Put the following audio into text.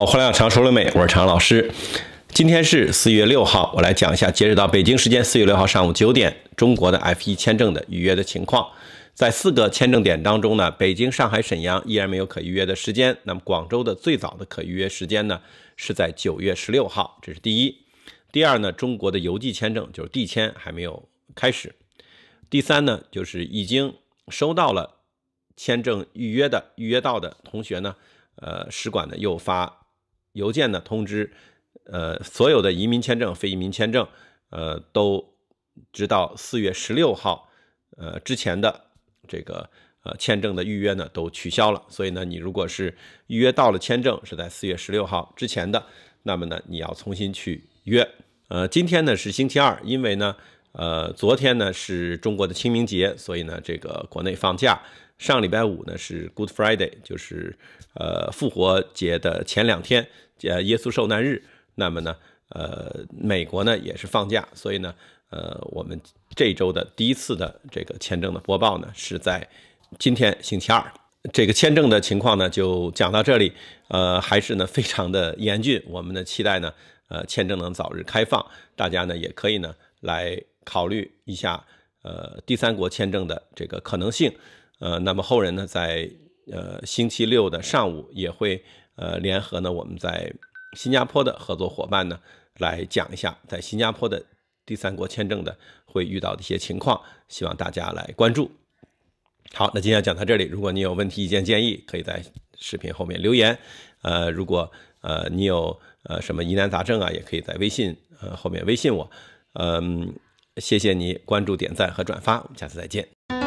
欢迎来到常熟了美，我是常老师。今天是四月六号，我来讲一下截止到北京时间四月六号上午九点，中国的 F 一签证的预约的情况。在四个签证点当中呢，北京、上海、沈阳依然没有可预约的时间。那么广州的最早的可预约时间呢，是在九月十六号，这是第一。第二呢，中国的邮寄签证就是递签还没有开始。第三呢，就是已经收到了签证预约的预约到的同学呢，呃，使馆呢又发。邮件呢通知，呃，所有的移民签证、非移民签证，呃，都直到四月十六号，呃之前的这个呃签证的预约呢都取消了。所以呢，你如果是预约到了签证是在四月十六号之前的，那么呢你要重新去约。呃，今天呢是星期二，因为呢。呃，昨天呢是中国的清明节，所以呢这个国内放假。上礼拜五呢是 Good Friday，就是呃复活节的前两天，呃耶稣受难日。那么呢，呃美国呢也是放假，所以呢，呃我们这周的第一次的这个签证的播报呢是在今天星期二。这个签证的情况呢就讲到这里。呃，还是呢非常的严峻，我们的期待呢呃签证能早日开放，大家呢也可以呢来。考虑一下，呃，第三国签证的这个可能性，呃，那么后人呢，在呃星期六的上午也会呃联合呢，我们在新加坡的合作伙伴呢来讲一下，在新加坡的第三国签证的会遇到的一些情况，希望大家来关注。好，那今天讲到这里，如果你有问题、意见、建议，可以在视频后面留言，呃，如果呃你有呃什么疑难杂症啊，也可以在微信呃后面微信我，嗯。谢谢你关注、点赞和转发，我们下次再见。